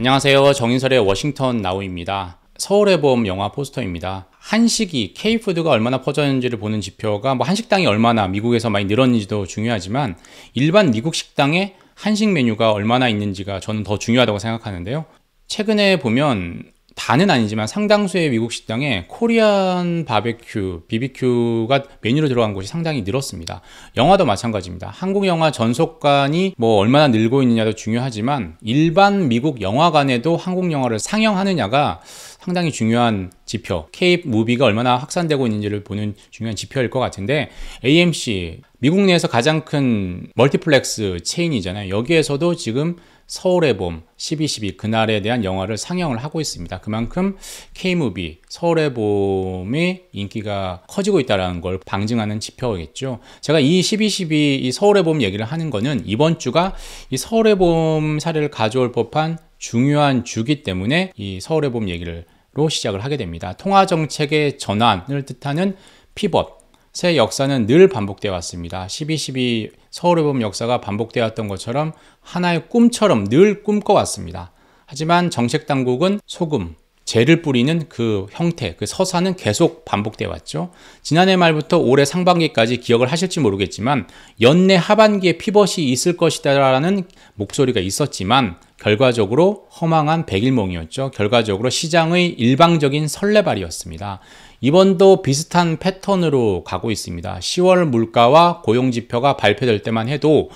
안녕하세요. 정인설의 워싱턴 나우입니다. 서울의 보험 영화 포스터입니다. 한식이 K푸드가 얼마나 퍼졌는지를 보는 지표가 뭐 한식당이 얼마나 미국에서 많이 늘었는지도 중요하지만 일반 미국 식당에 한식 메뉴가 얼마나 있는지가 저는 더 중요하다고 생각하는데요. 최근에 보면 다는 아니지만 상당수의 미국 식당에 코리안 바베큐, 비비큐가 메뉴로 들어간 곳이 상당히 늘었습니다. 영화도 마찬가지입니다. 한국 영화 전속관이 뭐 얼마나 늘고 있느냐도 중요하지만 일반 미국 영화관에도 한국 영화를 상영하느냐가 상당히 중요한 지표, 케이프 무비가 얼마나 확산되고 있는지를 보는 중요한 지표일 것 같은데 AMC, 미국 내에서 가장 큰 멀티플렉스 체인이잖아요. 여기에서도 지금 서울의 봄, 12.12 그날에 대한 영화를 상영을 하고 있습니다. 그만큼 K무비, 서울의 봄이 인기가 커지고 있다는 걸 방증하는 지표겠죠. 제가 이 12.12이 서울의 봄 얘기를 하는 거는 이번 주가 이 서울의 봄 사례를 가져올 법한 중요한 주기 때문에 이 서울의 봄 얘기를 로 시작을 하게 됩니다. 통화 정책의 전환을 뜻하는 피벗, 새 역사는 늘 반복되어 왔습니다. 12.12 서울의봄 역사가 반복되었던 것처럼 하나의 꿈처럼 늘 꿈꿔왔습니다. 하지만 정책당국은 소금, 재를 뿌리는 그 형태, 그 서사는 계속 반복돼 왔죠. 지난해 말부터 올해 상반기까지 기억을 하실지 모르겠지만 연내 하반기에 피벗이 있을 것이다라는 목소리가 있었지만 결과적으로 허망한 백일몽이었죠. 결과적으로 시장의 일방적인 설레발이었습니다. 이번도 비슷한 패턴으로 가고 있습니다. 10월 물가와 고용지표가 발표될 때만 해도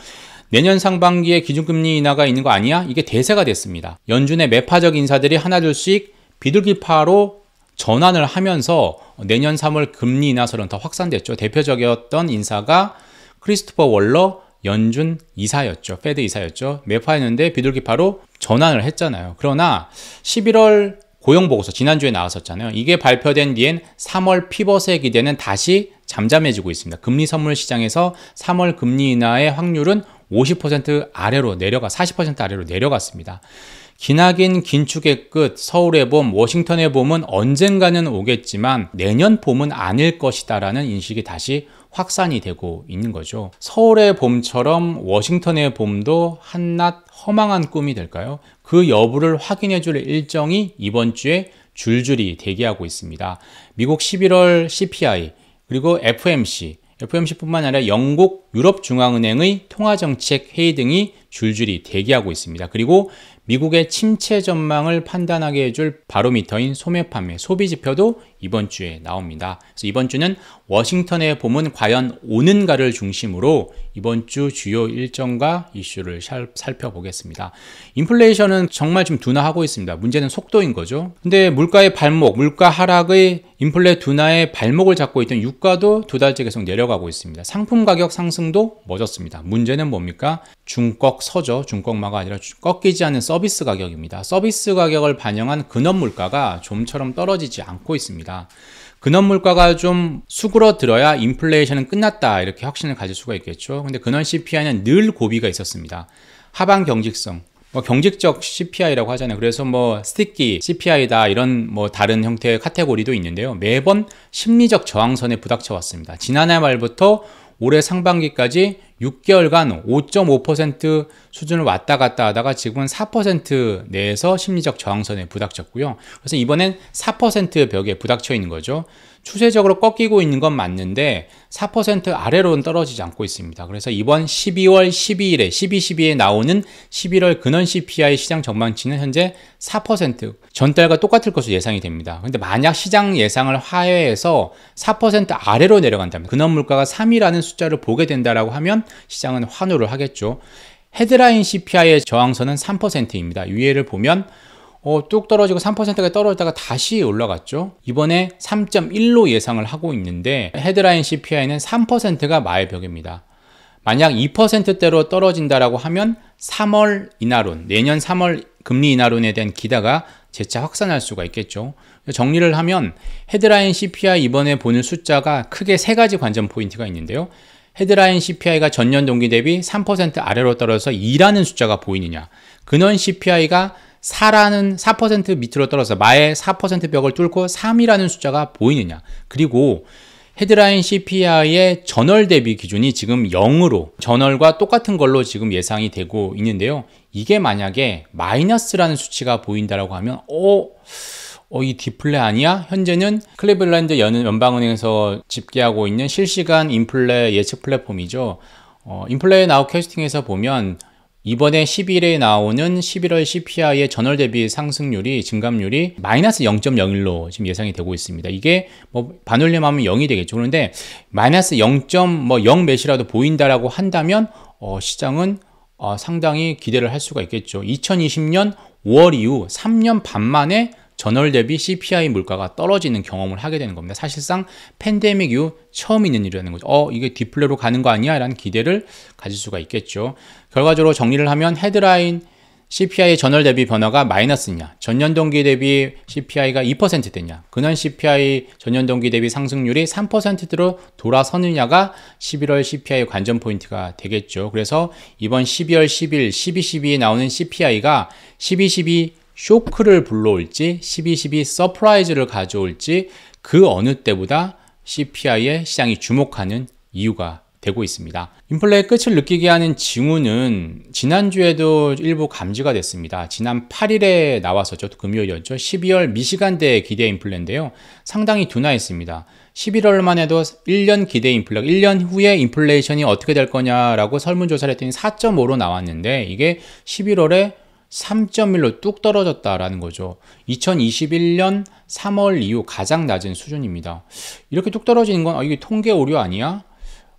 내년 상반기에 기준금리 인하가 있는 거 아니야? 이게 대세가 됐습니다. 연준의 매파적 인사들이 하나둘씩 비둘기파로 전환을 하면서 내년 3월 금리 인하설은 더 확산됐죠. 대표적이었던 인사가 크리스토퍼 월러 연준 이사였죠. 페드 이사였죠. 매파했는데 비둘기파로 전환을 했잖아요. 그러나 11월 고용보고서 지난주에 나왔었잖아요. 이게 발표된 뒤엔 3월 피벗의 기대는 다시 잠잠해지고 있습니다. 금리 선물 시장에서 3월 금리 인하의 확률은 50% 아래로 내려가 40% 아래로 내려갔습니다. 기나긴 긴축의 끝, 서울의 봄, 워싱턴의 봄은 언젠가는 오겠지만 내년 봄은 아닐 것이다라는 인식이 다시 확산이 되고 있는 거죠. 서울의 봄처럼 워싱턴의 봄도 한낱 허망한 꿈이 될까요? 그 여부를 확인해 줄 일정이 이번 주에 줄줄이 대기하고 있습니다. 미국 11월 CPI 그리고 FMC FMC뿐만 아니라 영국 유럽중앙은행의 통화정책 회의 등이 줄줄이 대기하고 있습니다. 그리고 미국의 침체 전망을 판단하게 해줄 바로미터인 소매 판매, 소비 지표도 이번 주에 나옵니다. 그래서 이번 주는 워싱턴의 봄은 과연 오는가를 중심으로 이번 주 주요 일정과 이슈를 살펴보겠습니다. 인플레이션은 정말 지금 둔화하고 있습니다. 문제는 속도인 거죠. 근데 물가의 발목, 물가 하락의 인플레 둔화의 발목을 잡고 있던 유가도 두 달째 계속 내려가고 있습니다. 상품 가격 상승도 멎었습니다. 문제는 뭡니까? 중꺽 서죠. 중꺽마가 아니라 꺾이지 않은 서비스 가격입니다. 서비스 가격을 반영한 근원 물가가 좀처럼 떨어지지 않고 있습니다. 있니다 근원물가가 좀 수그러들어야 인플레이션은 끝났다 이렇게 확신을 가질 수가 있겠죠. 근데 근원 CPI는 늘 고비가 있었습니다. 하방 경직성, 뭐 경직적 CPI라고 하잖아요. 그래서 뭐 스티키 CPI다 이런 뭐 다른 형태의 카테고리도 있는데요. 매번 심리적 저항선에 부닥쳐 왔습니다. 지난해 말부터 올해 상반기까지 6개월간 5.5% 수준을 왔다 갔다 하다가 지금은 4% 내에서 심리적 저항선에 부닥쳤고요. 그래서 이번엔 4% 벽에 부닥쳐 있는 거죠. 추세적으로 꺾이고 있는 건 맞는데 4% 아래로는 떨어지지 않고 있습니다. 그래서 이번 12월 12일에 12, 12에 나오는 11월 근원 CPI 시장 전망치는 현재 4% 전달과 똑같을 것으로 예상이 됩니다. 근데 만약 시장 예상을 화해해서 4% 아래로 내려간다면 근원 물가가 3이라는 숫자를 보게 된다라고 하면 시장은 환호를 하겠죠. 헤드라인 CPI의 저항선은 3%입니다. 위에를 보면 어, 뚝 떨어지고 3%가 떨어졌다가 다시 올라갔죠. 이번에 3.1로 예상을 하고 있는데 헤드라인 CPI는 3%가 마의벽입니다. 만약 2%대로 떨어진다라고 하면 3월 인하론, 내년 3월 금리 인하론에 대한 기대가 재차 확산할 수가 있겠죠. 정리를 하면 헤드라인 CPI 이번에 보는 숫자가 크게 세 가지 관전 포인트가 있는데요. 헤드라인 CPI가 전년 동기 대비 3% 아래로 떨어져서 2라는 숫자가 보이느냐 근원 CPI가 4라는 4% 밑으로 떨어져 서 마의 4% 벽을 뚫고 3이라는 숫자가 보이느냐 그리고 헤드라인 CPI의 전월 대비 기준이 지금 0으로 전월과 똑같은 걸로 지금 예상이 되고 있는데요 이게 만약에 마이너스라는 수치가 보인다라고 하면 어... 어, 이 디플레 아니야? 현재는 클리블랜드 연방은행에서 집계하고 있는 실시간 인플레 예측 플랫폼이죠. 어, 인플레 나우 캐스팅에서 보면 이번에 10일에 나오는 11월 CPI의 전월 대비 상승률이 증감률이 마이너스 0.01로 지금 예상이 되고 있습니다. 이게 뭐 반올림하면 0이 되겠죠. 그런데 마이너스 0.0 뭐 몇이라도 보인다라고 한다면 어, 시장은 어, 상당히 기대를 할 수가 있겠죠. 2020년 5월 이후 3년 반 만에 전월 대비 CPI 물가가 떨어지는 경험을 하게 되는 겁니다. 사실상 팬데믹 이후 처음 있는 일이라는 거죠. 어, 이게 디플레로 가는 거 아니야? 라는 기대를 가질 수가 있겠죠. 결과적으로 정리를 하면 헤드라인 CPI의 전월 대비 변화가 마이너스냐, 전년 동기 대비 CPI가 2%대냐, 근원 CPI 전년 동기 대비 상승률이 3%대로 돌아서느냐가 11월 CPI의 관전 포인트가 되겠죠. 그래서 이번 12월 10일, 12, 12에 나오는 CPI가 12, 12 쇼크를 불러올지 12.12 서프라이즈를 가져올지 그 어느 때보다 CPI에 시장이 주목하는 이유가 되고 있습니다. 인플레의 끝을 느끼게 하는 징후는 지난주에도 일부 감지가 됐습니다. 지난 8일에 나왔었죠. 금요일이었죠. 12월 미시간대 기대 인플레인데요. 상당히 둔화했습니다. 11월만 해도 1년 기대 인플레, 1년 후에 인플레이션이 어떻게 될 거냐라고 설문조사를 했더니 4.5로 나왔는데 이게 11월에 3.1로 뚝 떨어졌다라는 거죠. 2021년 3월 이후 가장 낮은 수준입니다. 이렇게 뚝 떨어지는 건 아, 이게 통계 오류 아니야?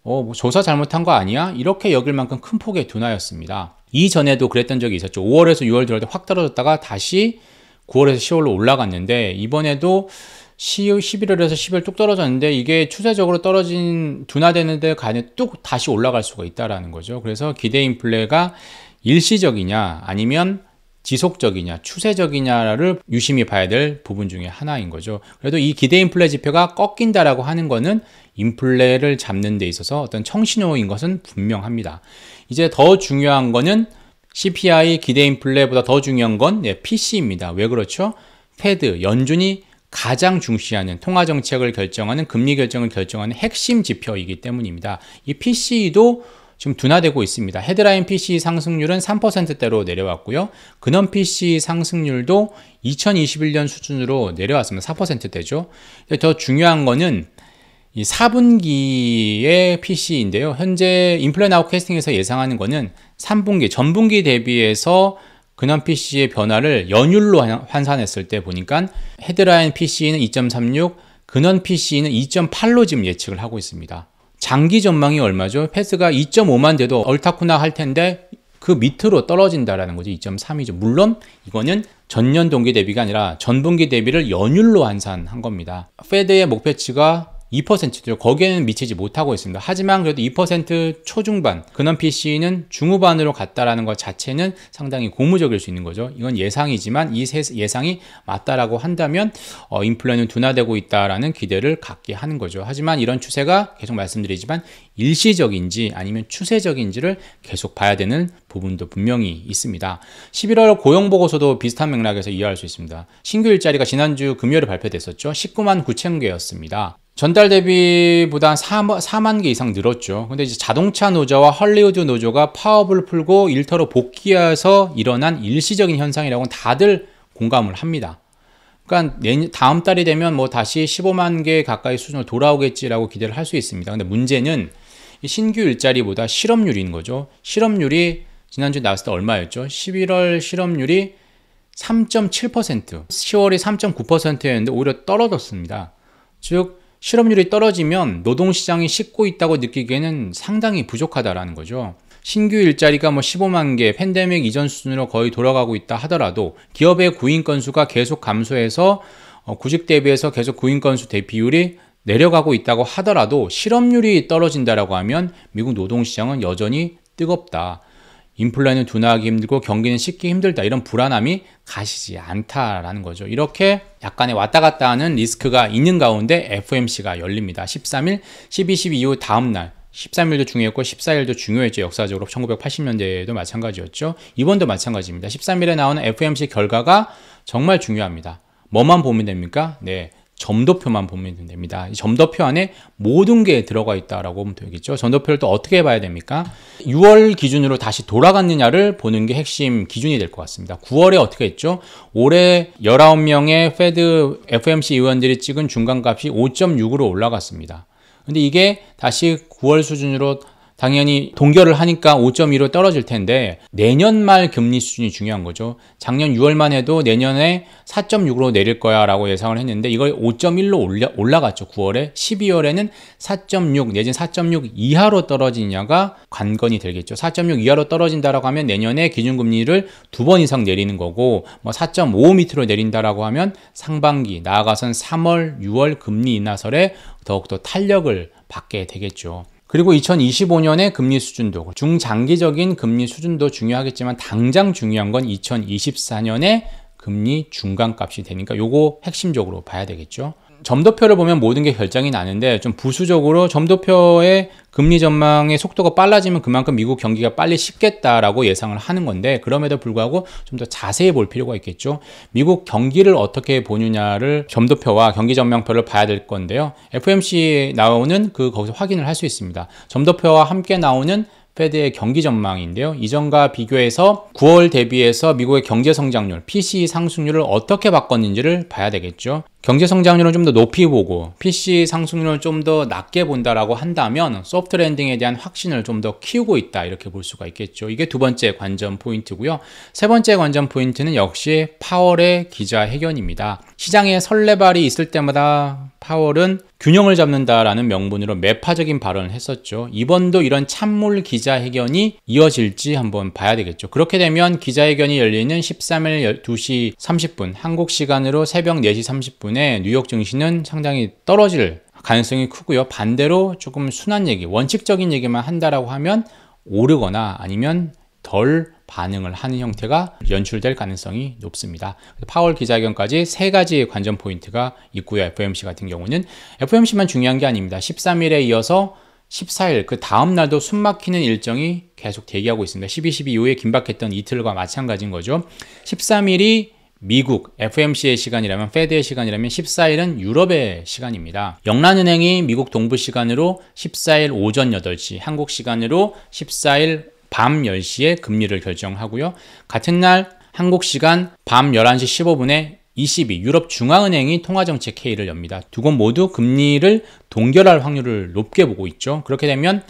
어, 뭐 조사 잘못한 거 아니야? 이렇게 여길 만큼 큰 폭의 둔화였습니다. 이전에도 그랬던 적이 있었죠. 5월에서 6월 들어올 때확 떨어졌다가 다시 9월에서 10월로 올라갔는데 이번에도 11월에서 10월 뚝 떨어졌는데 이게 추세적으로 떨어진 둔화되는데 간에 뚝 다시 올라갈 수가 있다라는 거죠. 그래서 기대 인플레가 일시적이냐 아니면 지속적이냐 추세적이냐를 유심히 봐야 될 부분 중에 하나인 거죠. 그래도 이 기대 인플레 지표가 꺾인다라고 하는 거는 인플레를 잡는 데 있어서 어떤 청신호인 것은 분명합니다. 이제 더 중요한 거는 CPI 기대 인플레보다 더 중요한 건 예, PC입니다. 왜 그렇죠? 패드 연준이 가장 중시하는 통화 정책을 결정하는 금리 결정을 결정하는 핵심 지표이기 때문입니다. 이 PC도 지금 둔화되고 있습니다. 헤드라인 PC 상승률은 3%대로 내려왔고요. 근원 PC 상승률도 2021년 수준으로 내려왔습니다. 4%대죠. 더 중요한 거는 이 4분기의 PC인데요. 현재 인플레 나우캐스팅에서 예상하는 거는 3분기, 전분기 대비해서 근원 PC의 변화를 연율로 환산했을 때 보니까 헤드라인 PC는 2.36, 근원 PC는 2.8로 지금 예측을 하고 있습니다. 장기 전망이 얼마죠? 패스가 2.5만 돼도 얼타쿠나 할 텐데 그 밑으로 떨어진다라는 거죠. 2.3이죠. 물론 이거는 전년 동기 대비가 아니라 전분기 대비를 연율로 환산한 겁니다. 페드의 목표치가 2%죠. 거기에는 미치지 못하고 있습니다. 하지만 그래도 2% 초중반, 근원 PC는 중후반으로 갔다라는 것 자체는 상당히 고무적일 수 있는 거죠. 이건 예상이지만 이 예상이 맞다라고 한다면 어, 인플레는 둔화되고 있다라는 기대를 갖게 하는 거죠. 하지만 이런 추세가 계속 말씀드리지만 일시적인지 아니면 추세적인지를 계속 봐야 되는 부분도 분명히 있습니다. 11월 고용보고서도 비슷한 맥락에서 이해할 수 있습니다. 신규 일자리가 지난주 금요일에 발표됐었죠. 19만 9천 개였습니다. 전달 대비보다 4만, 4만 개 이상 늘었죠. 근데 이제 자동차 노조와 헐리우드 노조가 파업을 풀고 일터로 복귀해서 일어난 일시적인 현상이라고 다들 공감을 합니다. 그러니까 내년, 다음 달이 되면 뭐 다시 15만 개 가까이 수준으로 돌아오겠지라고 기대를 할 수 있습니다. 근데 문제는 신규 일자리보다 실업률인 거죠. 실업률이 지난주 에 나왔을 때 얼마였죠? 11월 실업률이 3.7%, 10월이 3.9%였는데 오히려 떨어졌습니다. 즉 실업률이 떨어지면 노동시장이 식고 있다고 느끼기에는 상당히 부족하다라는 거죠. 신규 일자리가 뭐 15만 개, 팬데믹 이전 수준으로 거의 돌아가고 있다 하더라도 기업의 구인 건수가 계속 감소해서 어, 구직 대비해서 계속 구인 건수 대비율이 내려가고 있다고 하더라도 실업률이 떨어진다라고 하면 미국 노동시장은 여전히 뜨겁다. 인플레는 둔화하기 힘들고 경기는 쉽기 힘들다 이런 불안함이 가시지 않다라는 거죠. 이렇게 약간의 왔다 갔다 하는 리스크가 있는 가운데 FOMC가 열립니다. 13일, 12, 12 이후 다음 날 13일도 중요했고 14일도 중요했죠. 역사적으로 1980년대에도 마찬가지였죠. 이번도 마찬가지입니다. 13일에 나오는 FOMC 결과가 정말 중요합니다. 뭐만 보면 됩니까? 네. 점도표만 보면 됩니다. 점도표 안에 모든 게 들어가 있다라고 보면 되겠죠. 점도표를 또 어떻게 봐야 됩니까? 6월 기준으로 다시 돌아갔느냐를 보는 게 핵심 기준이 될 것 같습니다. 9월에 어떻게 했죠? 올해 19명의 페드 FMC 의원들이 찍은 중간값이 5.6으로 올라갔습니다. 근데 이게 다시 9월 수준으로 당연히 동결을 하니까 5.2로 떨어질 텐데 내년 말 금리 수준이 중요한 거죠. 작년 6월만 해도 내년에 4.6으로 내릴 거야 라고 예상을 했는데 이걸 5.1로 올라, 올라갔죠. 9월에 12월에는 4.6 내진 4.6 이하로 떨어지냐가 관건이 되겠죠. 4.6 이하로 떨어진다라고 하면 내년에 기준금리를 두 번 이상 내리는 거고 뭐 4.5 밑으로 내린다라고 하면 상반기 나아가선 3월, 6월 금리 인하설에 더욱더 탄력을 받게 되겠죠. 그리고 2025년의 금리 수준도 중장기적인 금리 수준도 중요하겠지만 당장 중요한 건 2024년에 금리 중간값이 되니까 요거 핵심적으로 봐야 되겠죠. 점도표를 보면 모든 게 결정이 나는데 좀 부수적으로 점도표의 금리 전망의 속도가 빨라지면 그만큼 미국 경기가 빨리 식겠다라고 예상을 하는 건데 그럼에도 불구하고 좀 더 자세히 볼 필요가 있겠죠. 미국 경기를 어떻게 보느냐를 점도표와 경기 전망표를 봐야 될 건데요. FMC 나오는 그 거기서 확인을 할 수 있습니다. 점도표와 함께 나오는 패드의 경기 전망인데요. 이전과 비교해서 9월 대비해서 미국의 경제 성장률, p c e 상승률을 어떻게 바꿨는지를 봐야 되겠죠. 경제 성장률을 좀 더 높이 보고 PC 상승률을 좀 더 낮게 본다라고 한다면 소프트 랜딩에 대한 확신을 좀 더 키우고 있다 이렇게 볼 수가 있겠죠. 이게 두 번째 관전 포인트고요. 세 번째 관전 포인트는 역시 파월의 기자회견입니다. 시장에 설레발이 있을 때마다 파월은 균형을 잡는다라는 명분으로 매파적인 발언을 했었죠. 이번도 이런 찬물 기자회견이 이어질지 한번 봐야 되겠죠. 그렇게 되면 기자회견이 열리는 13일 2시 30분, 한국 시간으로 새벽 4시 30분 때문에 뉴욕 증시는 상당히 떨어질 가능성이 크고요. 반대로 조금 순한 얘기, 원칙적인 얘기만 한다라고 하면 오르거나 아니면 덜 반응을 하는 형태가 연출될 가능성이 높습니다. 파월 기자회견까지 세 가지의 관전 포인트가 있고요. FOMC 같은 경우는 FOMC만 중요한 게 아닙니다. 13일에 이어서 14일 그 다음 날도 숨막히는 일정이 계속 대기하고 있습니다. 12, 12 이후에 긴박했던 이틀과 마찬가지인 거죠. 13일이 미국, FMC의 시간이라면 페드의 시간이라면 14일은 유럽의 시간입니다. 영란은행이 미국 동부 시간으로 14일 오전 8시, 한국 시간으로 14일 밤 10시에 금리를 결정하고요. 같은 날 한국 시간 밤 11시 15분에 22 유럽 중앙은행이 통화정책 회의를 엽니다. 두 곳 모두 금리를 동결할 확률을 높게 보고 있죠. 그렇게 되면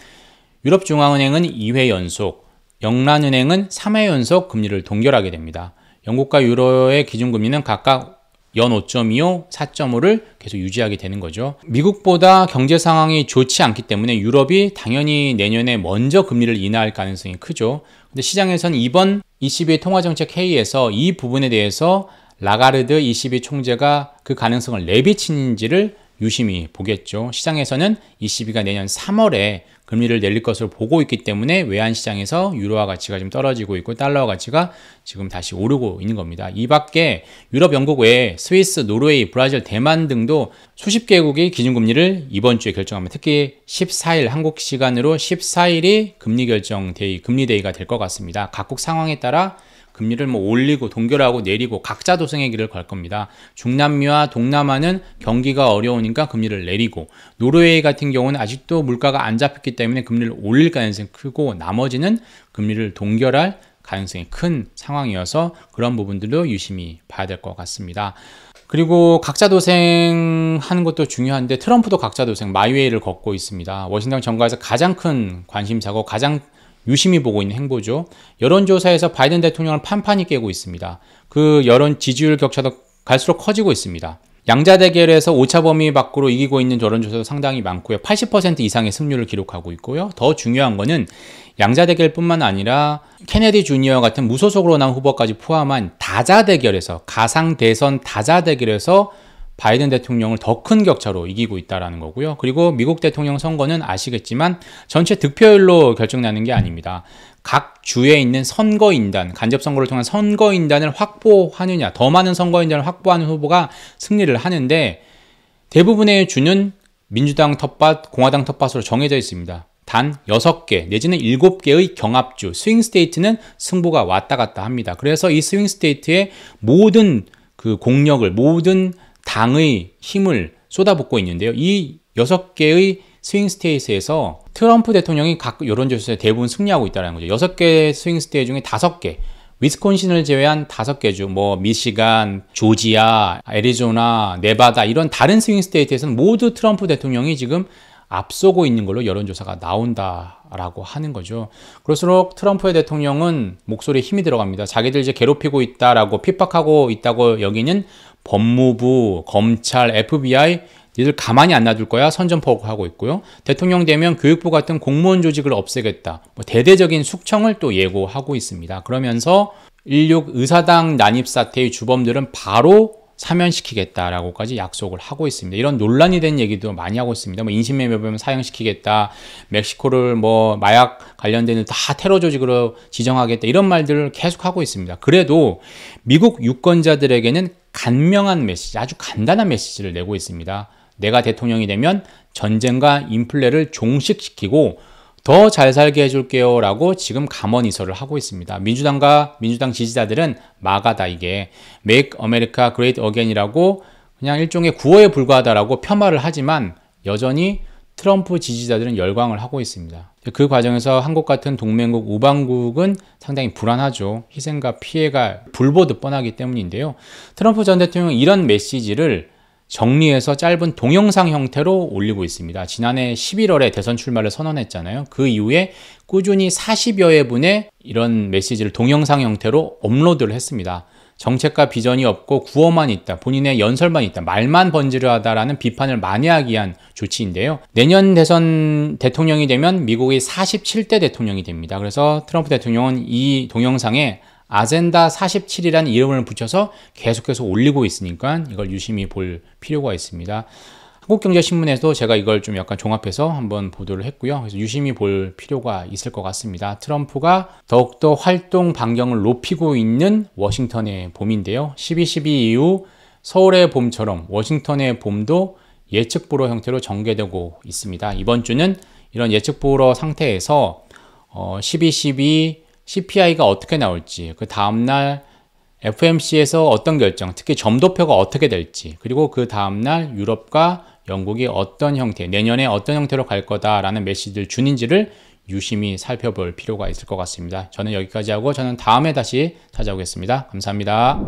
유럽 중앙은행은 2회 연속, 영란은행은 3회 연속 금리를 동결하게 됩니다. 영국과 유로의 기준금리는 각각 연 5.25, 4.5를 계속 유지하게 되는 거죠. 미국보다 경제 상황이 좋지 않기 때문에 유럽이 당연히 내년에 먼저 금리를 인하할 가능성이 크죠. 근데 시장에서는 이번 22 통화정책 회의에서 이 부분에 대해서 라가르드 22 총재가 그 가능성을 내비친지를 유심히 보겠죠. 시장에서는 2 c b 가 내년 3월에 금리를 내릴 것으로 보고 있기 때문에 외환시장에서 유로화 가치가 좀 떨어지고 있고 달러 화 가치가 지금 다시 오르고 있는 겁니다. 이 밖에 유럽 영국 외에 스위스, 노르웨이, 브라질, 대만 등도 수십 개국이 기준금리를 이번 주에 결정하면 특히 14일 한국 시간으로 14일이 금리 결정 대이 금리 대이가될 것 같습니다. 각국 상황에 따라 금리를 뭐 올리고 동결하고 내리고 각자 도생의 길을 갈 겁니다. 중남미와 동남아는 경기가 어려우니까 금리를 내리고 노르웨이 같은 경우는 아직도 물가가 안 잡혔기 때문에 금리를 올릴 가능성이 크고 나머지는 금리를 동결할 가능성이 큰 상황이어서 그런 부분들도 유심히 봐야 될 것 같습니다. 그리고 각자 도생 하는 것도 중요한데 트럼프도 각자 도생 마이웨이를 걷고 있습니다. 워싱턴 정가에서 가장 큰 관심사고 가장 유심히 보고 있는 행보죠. 여론조사에서 바이든 대통령을 판판히 깨고 있습니다. 그 여론 지지율 격차도 갈수록 커지고 있습니다. 양자 대결에서 오차 범위 밖으로 이기고 있는 여론조사도 상당히 많고요. 80% 이상의 승률을 기록하고 있고요. 더 중요한 거는 양자 대결뿐만 아니라 케네디 주니어 같은 무소속으로 나온 후보까지 포함한 다자 대결에서 가상 대선 다자 대결에서 바이든 대통령을 더 큰 격차로 이기고 있다라는 거고요. 그리고 미국 대통령 선거는 아시겠지만 전체 득표율로 결정나는 게 아닙니다. 각 주에 있는 선거인단, 간접선거를 통한 선거인단을 확보하느냐, 더 많은 선거인단을 확보하는 후보가 승리를 하는데 대부분의 주는 민주당 텃밭, 공화당 텃밭으로 정해져 있습니다. 단 6개 내지는 7개의 경합주, 스윙 스테이트는 승부가 왔다 갔다 합니다. 그래서 이 스윙 스테이트의 모든 그 공력을 모든 당의 힘을 쏟아붓고 있는데요. 이 여섯 개의 스윙 스테이스에서 트럼프 대통령이 각 여론조사에 대부분 승리하고 있다는 거죠. 여섯 개 스윙 스테이스 중에 다섯 개 위스콘신을 제외한 다섯 개 주, 뭐 미시간, 조지아, 애리조나, 네바다 이런 다른 스윙 스테이트에서는 모두 트럼프 대통령이 지금 앞서고 있는 걸로 여론조사가 나온다라고 하는 거죠. 그럴수록 트럼프의 대통령은 목소리에 힘이 들어갑니다. 자기들 이제 괴롭히고 있다라고 핍박하고 있다고 여기는 법무부, 검찰, FBI 니들 가만히 안 놔둘 거야 선전포고하고 있고요. 대통령 되면 교육부 같은 공무원 조직을 없애겠다. 뭐 대대적인 숙청을 또 예고하고 있습니다. 그러면서 16 의사당 난입 사태의 주범들은 바로 사면시키겠다라고까지 약속을 하고 있습니다. 이런 논란이 된 얘기도 많이 하고 있습니다. 뭐 인신매매 보면 사형시키겠다, 멕시코를 뭐 마약 관련된 다 테러 조직으로 지정하겠다 이런 말들을 계속 하고 있습니다. 그래도 미국 유권자들에게는 간명한 메시지, 아주 간단한 메시지를 내고 있습니다. 내가 대통령이 되면 전쟁과 인플레를 종식시키고 더 잘 살게 해줄게요 라고 지금 감언이설을 하고 있습니다. 민주당과 민주당 지지자들은 마가다 이게 Make America Great Again이라고 그냥 일종의 구호에 불과하다라고 폄하를 하지만 여전히 트럼프 지지자들은 열광을 하고 있습니다. 그 과정에서 한국 같은 동맹국 우방국은 상당히 불안하죠. 희생과 피해가 불보듯 뻔하기 때문인데요. 트럼프 전 대통령은 이런 메시지를 정리해서 짧은 동영상 형태로 올리고 있습니다. 지난해 11월에 대선 출마를 선언했잖아요. 그 이후에 꾸준히 40여회 분의 이런 메시지를 동영상 형태로 업로드를 했습니다. 정책과 비전이 없고 구호만 있다, 본인의 연설만 있다, 말만 번지르하다라는 비판을 많이 하기 위한 조치인데요. 내년 대선 대통령이 되면 미국의 47대 대통령이 됩니다. 그래서 트럼프 대통령은 이 동영상에 아젠다 47이라는 이름을 붙여서 계속해서 올리고 있으니까 이걸 유심히 볼 필요가 있습니다. 한국경제신문에서 제가 이걸 좀 약간 종합해서 한번 보도를 했고요. 그래서 유심히 볼 필요가 있을 것 같습니다. 트럼프가 더욱더 활동 반경을 높이고 있는 워싱턴의 봄인데요. 12.12 이후 서울의 봄처럼 워싱턴의 봄도 예측 불허 형태로 전개되고 있습니다. 이번 주는 이런 예측 불허 상태에서 어, 12.12 CPI가 어떻게 나올지 그 다음날 FMC에서 어떤 결정, 특히 점도표가 어떻게 될지, 그리고 그 다음날 유럽과 영국이 어떤 형태, 내년에 어떤 형태로 갈 거다라는 메시지를 주는지를 유심히 살펴볼 필요가 있을 것 같습니다. 저는 여기까지 하고 저는 다음에 다시 찾아오겠습니다. 감사합니다.